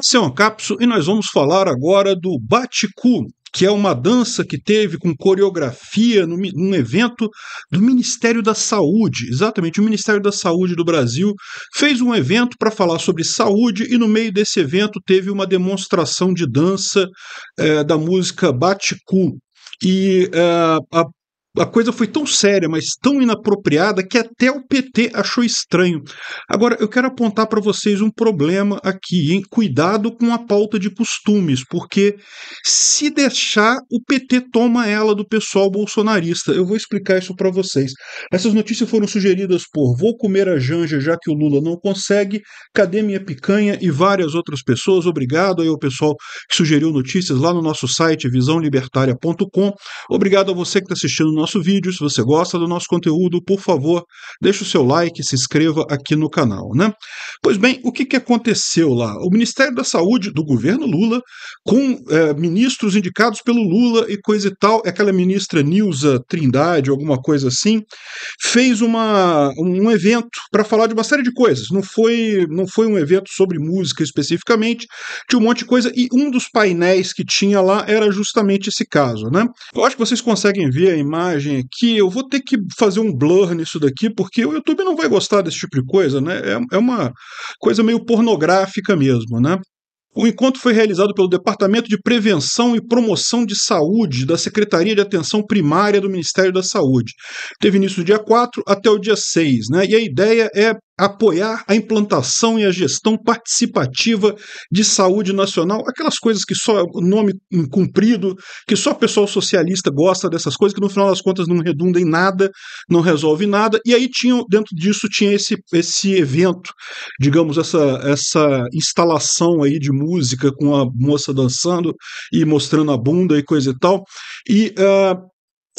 Esse é um capso e nós vamos falar agora do Baticu, que é uma dança que teve com coreografia num, num evento do Ministério da Saúde. Exatamente, o Ministério da Saúde do Brasil fez um evento para falar sobre saúde e no meio desse evento teve uma demonstração de dança é, da música Baticu. E eh, a a coisa foi tão séria, mas tão inapropriada, que até o PT achou estranho. Agora, eu quero apontar para vocês um problema aqui, hein? Cuidado com a pauta de costumes, porque se deixar, o PT toma ela do pessoal bolsonarista. Eu vou explicar isso para vocês. Essas notícias foram sugeridas por Vou Comer a Janja, já que o Lula não consegue, Cadê Minha Picanha e várias outras pessoas. Obrigado aí ao pessoal que sugeriu notícias lá no nosso site visãolibertaria.com. Obrigado a você que está assistindo o nosso nosso vídeo, se você gosta do nosso conteúdo, por favor, deixe o seu like, se inscreva aqui no canal. Né? Pois bem, o que, que aconteceu lá? O Ministério da Saúde do governo Lula, com é, ministros indicados pelo Lula e coisa e tal, aquela ministra Nilza Trindade, alguma coisa assim, fez uma, um evento para falar de uma série de coisas. Não foi, não foi um evento sobre música especificamente, tinha um monte de coisa, e um dos painéis que tinha lá era justamente esse caso. Né? Eu acho que vocês conseguem ver a imagem imagem aqui, eu vou ter que fazer um blur nisso daqui, porque o YouTube não vai gostar desse tipo de coisa, né? É, é uma coisa meio pornográfica mesmo, né? O encontro foi realizado pelo Departamento de Prevenção e Promoção de Saúde da Secretaria de Atenção Primária do Ministério da Saúde. Teve início do dia 4 até o dia 6, né? E a ideia é apoiar a implantação e a gestão participativa de saúde nacional, aquelas coisas que só nome cumprido, que só o pessoal socialista gosta dessas coisas, que no final das contas não redunda em nada, não resolve nada. E aí tinha, dentro disso tinha esse, esse evento, digamos, essa, essa instalação aí de música com a moça dançando e mostrando a bunda e coisa e tal. E uh,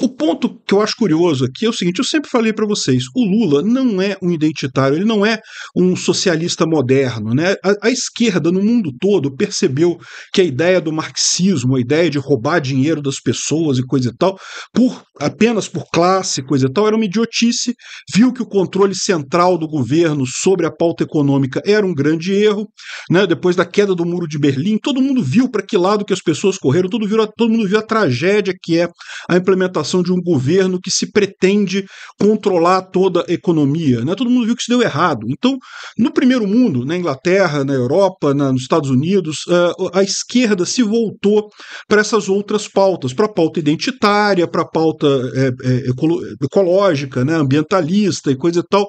o ponto que eu acho curioso aqui é o seguinte: eu sempre falei para vocês, o Lula não é um identitário, ele não é um socialista moderno. Né? A, a, esquerda no mundo todo percebeu que a ideia do marxismo, a ideia de roubar dinheiro das pessoas e coisa e tal, por, apenas por classe, coisa e tal, era uma idiotice, viu que o controle central do governo sobre a pauta econômica era um grande erro. Né? Depois da queda do muro de Berlim, todo mundo viu para que lado que as pessoas correram, todo, virou, todo mundo viu a tragédia que é a implementação situação de um governo que se pretende controlar toda a economia. Né? Todo mundo viu que isso deu errado. Então, no primeiro mundo, na Inglaterra, na Europa, na, nos Estados Unidos, a, ah, a esquerda se voltou para essas outras pautas, para a pauta identitária, para a pauta é, é, ecológica, né, ambientalista e coisa e tal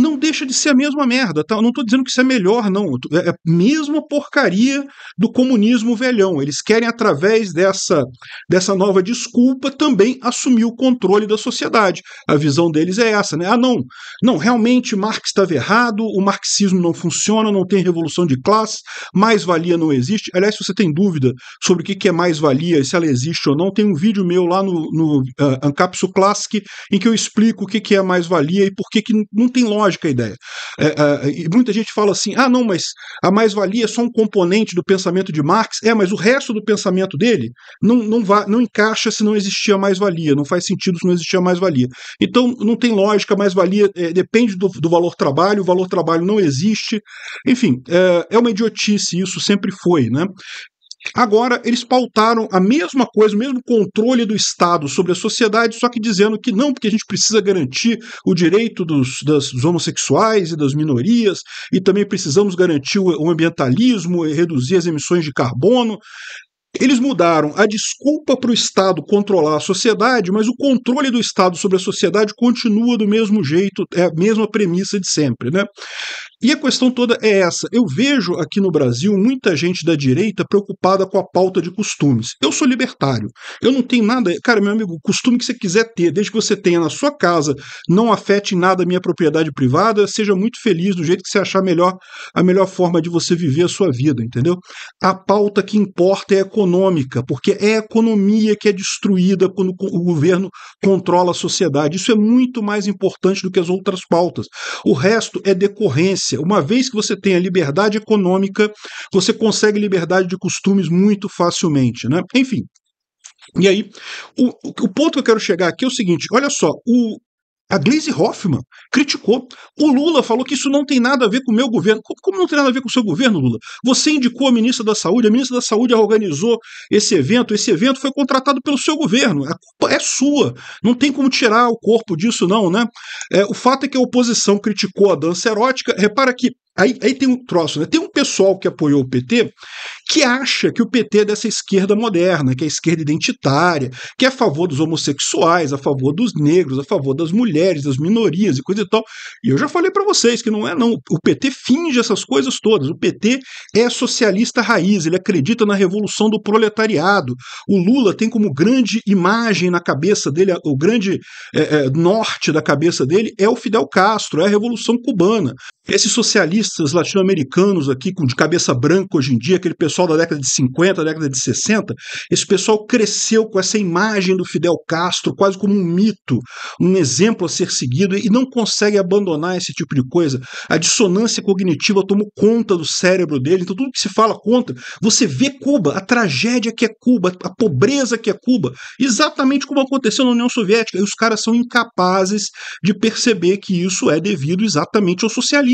não deixa de ser a mesma merda, tá? Eu não estou dizendo que isso é melhor, não. É, é a mesma porcaria do comunismo velhão. Eles querem, através dessa, dessa nova desculpa, também assumir o controle da sociedade. A visão deles é essa, né? Ah, não, não, realmente Marx estava errado, o marxismo não funciona, não tem revolução de classe, mais-valia não existe. Aliás, se você tem dúvida sobre o que é mais-valia se ela existe ou não, tem um vídeo meu lá no, no uh, ah, Ancapsu Classic em que eu explico o que é mais-valia e por que, que não tem lógica lógica a ideia. É, é, e muita gente fala assim: ah, não, mas a mais-valia é só um componente do pensamento de Marx. É, mas o resto do pensamento dele não, não, va, não encaixa se não existia mais-valia, não faz sentido se não existia mais-valia. Então, não tem lógica, mais-valia é, depende do, do, valor trabalho, o valor trabalho não existe. Enfim, é, é uma idiotice, isso sempre foi. Né? Agora, eles pautaram a mesma coisa, o mesmo controle do Estado sobre a sociedade, só que dizendo que não, porque a gente precisa garantir o direito dos, das, dos homossexuais e das minorias, e também precisamos garantir o, o ambientalismo e reduzir as emissões de carbono. Eles mudaram a desculpa para o Estado controlar a sociedade, mas o controle do Estado sobre a sociedade continua do mesmo jeito, é a mesma premissa de sempre. Né? E a questão toda é essa. Eu vejo aqui no Brasil muita gente da direita preocupada com a pauta de costumes. Eu sou libertário. Eu não tenho nada. Cara, meu amigo, costume que você quiser ter, desde que você tenha na sua casa, não afete em nada a minha propriedade privada, seja muito feliz do jeito que você achar melhor, a melhor forma de você viver a sua vida, entendeu? A pauta que importa é econômica, porque é a economia que é destruída quando o governo controla a sociedade. Isso é muito mais importante do que as outras pautas. O resto é decorrência uma vez que você tem a liberdade econômica, você consegue liberdade de costumes muito facilmente. Né? Enfim, e aí, o, o ponto que eu quero chegar aqui é o seguinte: olha só, o, a Glaze Hoffman criticou. O Lula falou que isso não tem nada a ver com o meu governo. Como não tem nada a ver com o seu governo, Lula? Você indicou a ministra da Saúde, a ministra da Saúde organizou esse evento, esse evento foi contratado pelo seu governo. A culpa é sua. Não tem como tirar o corpo disso, não, né? É, o fato é que a oposição criticou a dança erótica. Repara que Aí, aí tem um troço, né? Tem um pessoal que apoiou o PT que acha que o PT é dessa esquerda moderna, que é a esquerda identitária, que é a favor dos homossexuais, a favor dos negros, a favor das mulheres, das minorias e coisa e tal. E eu já falei para vocês que não é não. O PT finge essas coisas todas. O PT é socialista raiz, ele acredita na revolução do proletariado. O Lula tem como grande imagem na cabeça dele, o grande é, é, norte da cabeça dele é o Fidel Castro, é a revolução cubana. Esses socialistas latino-americanos aqui, com de cabeça branca hoje em dia, aquele pessoal da década de 50, década de 60, esse pessoal cresceu com essa imagem do Fidel Castro quase como um mito, um exemplo a ser seguido e não consegue abandonar esse tipo de coisa. A dissonância cognitiva tomou conta do cérebro dele, então tudo que se fala contra. Você vê Cuba, a tragédia que é Cuba, a pobreza que é Cuba, exatamente como aconteceu na União Soviética, e os caras são incapazes de perceber que isso é devido exatamente ao socialismo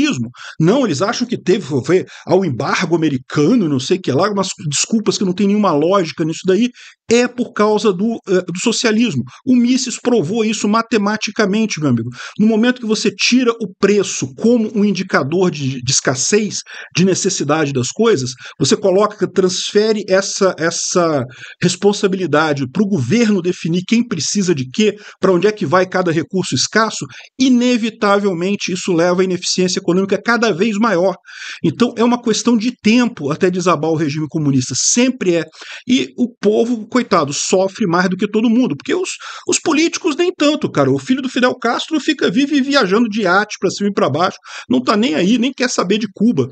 não, eles acham que teve ver ao embargo americano, não sei o que lá, umas desculpas que não tem nenhuma lógica nisso daí, é por causa do, uh, do socialismo. O Mises provou isso matematicamente, meu amigo. No momento que você tira o preço como um indicador de, de escassez, de necessidade das coisas, você coloca, transfere essa, essa responsabilidade para o governo definir quem precisa de quê, para onde é que vai cada recurso escasso, inevitavelmente isso leva à ineficiência econômica econômica é cada vez maior. Então é uma questão de tempo até desabar o regime comunista, sempre é. E o povo, coitado, sofre mais do que todo mundo, porque os, os políticos nem tanto, cara. O filho do Fidel Castro fica vive viajando de arte para cima e para baixo, não tá nem aí, nem quer saber de Cuba.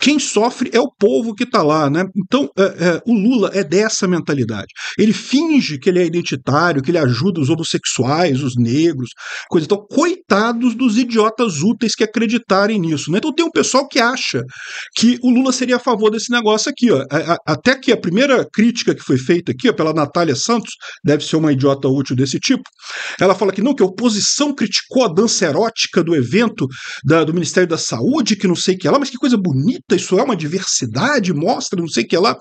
Quem sofre é o povo que está lá, né? Então, é, é, o Lula é dessa mentalidade. Ele finge que ele é identitário, que ele ajuda os homossexuais, os negros, coisa então coitados dos idiotas úteis que acreditarem nisso, né? Então tem um pessoal que acha que o Lula seria a favor desse negócio aqui, ó. A, a, até que a primeira crítica que foi feita aqui, ó, pela Natália Santos, deve ser uma idiota útil desse tipo, ela fala que não, que a oposição criticou a dança erótica do evento da, do Ministério da Saúde, que não sei o que é lá, mas que coisa bonita isso é uma diversidade, mostra, não sei o que lá.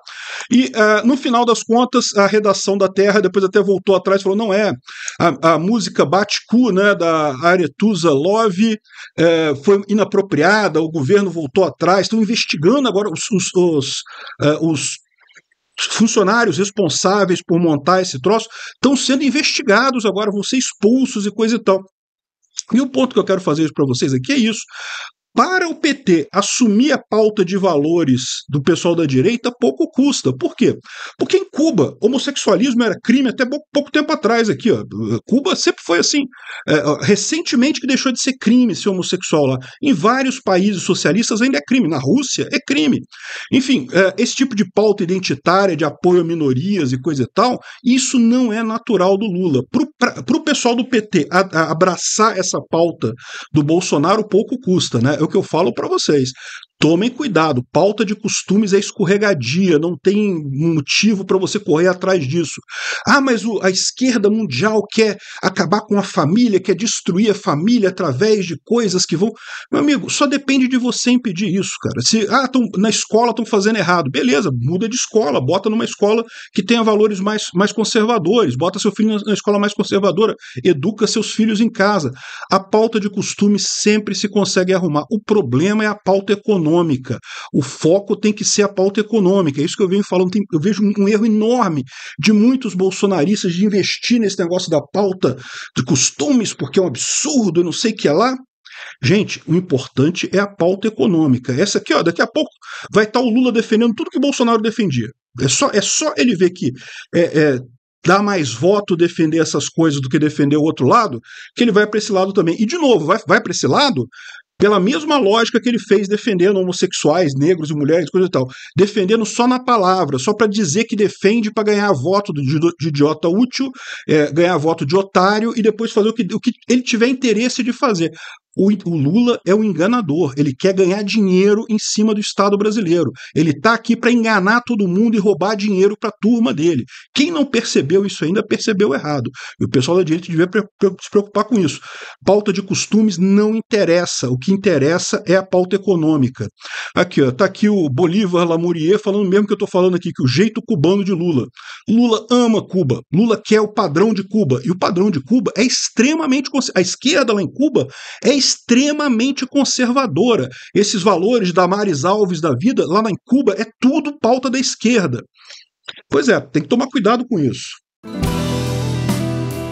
E uh, no final das contas, a redação da Terra depois até voltou atrás e falou: não é. A, a música Baticu, né, da Aretusa Love, é, foi inapropriada, o governo voltou atrás, estão investigando agora os, os, os, uh, os funcionários responsáveis por montar esse troço estão sendo investigados agora, vão ser expulsos e coisa e tal. E o ponto que eu quero fazer para vocês aqui é isso. Para o PT assumir a pauta de valores do pessoal da direita, pouco custa. Por quê? Porque em Cuba, homossexualismo era crime até pouco, tempo atrás aqui. Ó. Cuba sempre foi assim. É, recentemente que deixou de ser crime ser homossexual lá. Em vários países socialistas ainda é crime. Na Rússia é crime. Enfim, é, esse tipo de pauta identitária, de apoio a minorias e coisa e tal, isso não é natural do Lula. Para o pessoal do PT a, a abraçar essa pauta do Bolsonaro, pouco custa, né? é o que eu falo para vocês tomem cuidado, pauta de costumes é escorregadia, não tem motivo para você correr atrás disso. Ah, mas o, a esquerda mundial quer acabar com a família, quer destruir a família através de coisas que vão. Meu amigo, só depende de você impedir isso, cara. Se ah, tão, na escola estão fazendo errado, beleza, muda de escola, bota numa escola que tenha valores mais, mais conservadores, bota seu filho na escola mais conservadora, educa seus filhos em casa. A pauta de costumes sempre se consegue arrumar. O problema é a pauta econômica econômica. O foco tem que ser a pauta econômica. É isso que eu venho falando. Tem, eu vejo um erro enorme de muitos bolsonaristas de investir nesse negócio da pauta de costumes, porque é um absurdo, não sei o que é lá. Gente, o importante é a pauta econômica. Essa aqui, ó, daqui a pouco vai estar tá o Lula defendendo tudo que Bolsonaro defendia. É só, é só ele ver que é, é, dá mais voto defender essas coisas do que defender o outro lado, que ele vai para esse lado também. E, de novo, vai, vai para esse lado pela mesma lógica que ele fez defendendo homossexuais, negros e mulheres, coisa e tal. Defendendo só na palavra, só para dizer que defende para ganhar voto de, idiota útil, é, ganhar voto de otário e depois fazer o que, o que ele tiver interesse de fazer. O, o Lula é o enganador, ele quer ganhar dinheiro em cima do Estado brasileiro. Ele está aqui para enganar todo mundo e roubar dinheiro para a turma dele. Quem não percebeu isso ainda percebeu errado. E o pessoal da direita devia se preocupar com isso. Pauta de costumes não interessa. O que interessa é a pauta econômica. Aqui, ó, tá aqui o Bolívar Lamourier falando mesmo que eu estou falando aqui, que o jeito cubano de Lula. Lula ama Cuba. Lula quer o padrão de Cuba. E o padrão de Cuba é extremamente. A esquerda lá em Cuba é extremamente conservadora. Esses valores da Maris Alves da vida, lá em Cuba, é tudo pauta da esquerda. Pois é, tem que tomar cuidado com isso.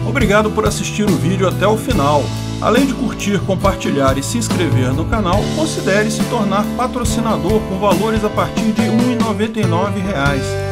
Obrigado por assistir o vídeo até o final. Além de curtir, compartilhar e se inscrever no canal, considere se tornar patrocinador com valores a partir de R$ 1,99